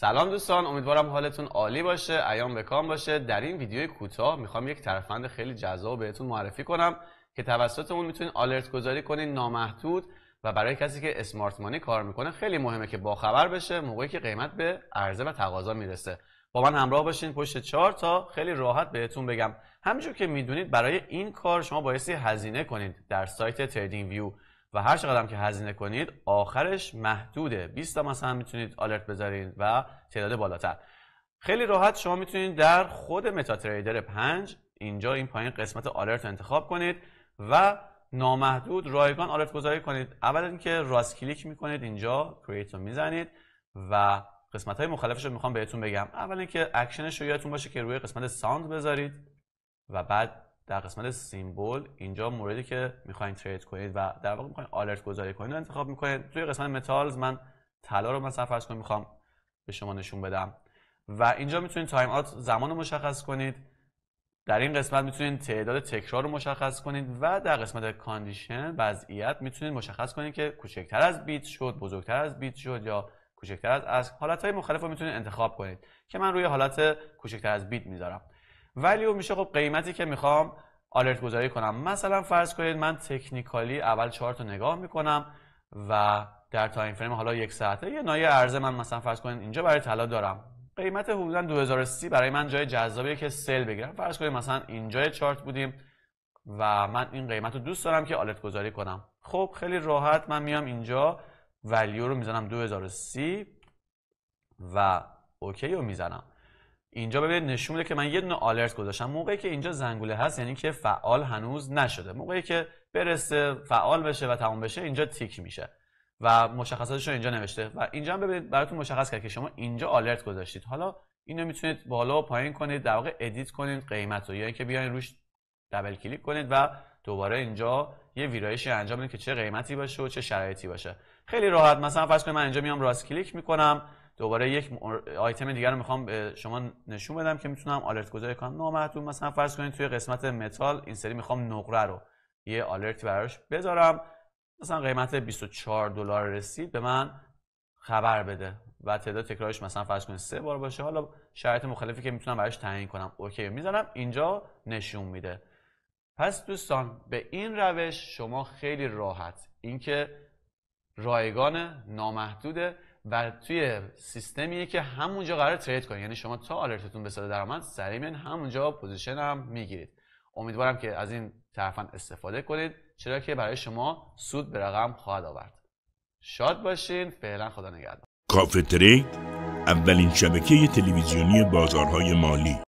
سلام دوستان امیدوارم حالتون عالی باشه ایام بکام باشه در این ویدیوی کوتاه میخوام یک ترفند خیلی جذاب بهتون معرفی کنم که توسط اون میتونید آلرت گذاری کنین نامحدود و برای کسی که اسمارت مانی کار میکنه خیلی مهمه که باخبر بشه موقعی که قیمت به عرضه و تقاضا میرسه با من همراه باشین پشت چهار تا خیلی راحت بهتون بگم همینجور که میدونید برای این کار شما بایستی هزینه کنید در سایت تریدینگ ویو و هر چقدر که هزینه کنید آخرش محدوده 20 تا مثلا میتونید آلرت بذارید و تعداد بالاتر خیلی راحت شما میتونید در خود تریدر 5 اینجا این پایین قسمت آلرت انتخاب کنید و نامحدود رایگان آلرت گذاری کنید اول اینکه راست کلیک میکنید اینجا کرییت رو میزنید و قسمت های مختلفش رو میخوام بهتون بگم اول اینکه اکشنش رو یادتون باشه که روی قسمت ساوند بذارید و بعد در قسمت سیمبل اینجا موردی که میخواین ترید کنید و در واقع میخواین آلرت گذاری کنید انتخاب میکنید توی قسمت متالز من طلا رو مثلا فرض کنم میخوام به شما نشون بدم و اینجا میتونید تایم آت زمان رو مشخص کنید در این قسمت میتونید تعداد تکرار رو مشخص کنید و در قسمت کاندیشن وضعیت میتونید مشخص کنید که کوچکتر از بیت شد بزرگتر از بیت شد یا کوچکتر از از حالت های مختلف رو میتونید انتخاب کنید که من روی حالت کوچکتر از بیت میذارم ولیو میشه خب قیمتی که میخوام آلرت گذاری کنم مثلا فرض کنید من تکنیکالی اول چهار نگاه میکنم و در تایم فریم حالا یک ساعته یه نایه ارزه من مثلا فرض کنید اینجا برای طلا دارم قیمت حدودا 2030 برای من جای جذابیه که سل بگیرم فرض کنید مثلا اینجا چارت بودیم و من این قیمت رو دوست دارم که آلرت گذاری کنم خب خیلی راحت من میام اینجا ولیو رو میزنم 2030 و اوکی رو میزنم اینجا ببینید نشون میده که من یه دونه آلرت گذاشتم موقعی که اینجا زنگوله هست یعنی که فعال هنوز نشده موقعی که برسه فعال بشه و تمام بشه اینجا تیک میشه و مشخصاتش رو اینجا نوشته و اینجا هم ببینید براتون مشخص کرد که شما اینجا آلرت گذاشتید حالا اینو میتونید بالا و پایین کنید در واقع ادیت کنید قیمت رو یا اینکه بیاین روش دبل کلیک کنید و دوباره اینجا یه ویرایشی انجام بدید که چه قیمتی باشه و چه شرایطی باشه خیلی راحت مثلا فرض کنید من اینجا میام راست کلیک میکنم دوباره یک آیتم دیگر رو میخوام به شما نشون بدم که میتونم آلرت گذاری کنم نامحدود مثلا فرض کنید توی قسمت متال این سری میخوام نقره رو یه آلرت براش بذارم مثلا قیمت 24 دلار رسید به من خبر بده و تعداد تکرارش مثلا فرض کنید سه بار باشه حالا شرایط مختلفی که میتونم براش تعیین کنم اوکی میذارم اینجا نشون میده پس دوستان به این روش شما خیلی راحت اینکه رایگان نامحدوده و توی سیستمیه که همونجا قرار ترید کنید یعنی شما تا آلرتتون به صدا درآمد سریع همونجا پوزیشن هم میگیرید امیدوارم که از این طرفا استفاده کنید چرا که برای شما سود به رقم خواهد آورد شاد باشین فعلا خدا نگهدار کافه ترید اولین شبکه تلویزیونی بازارهای مالی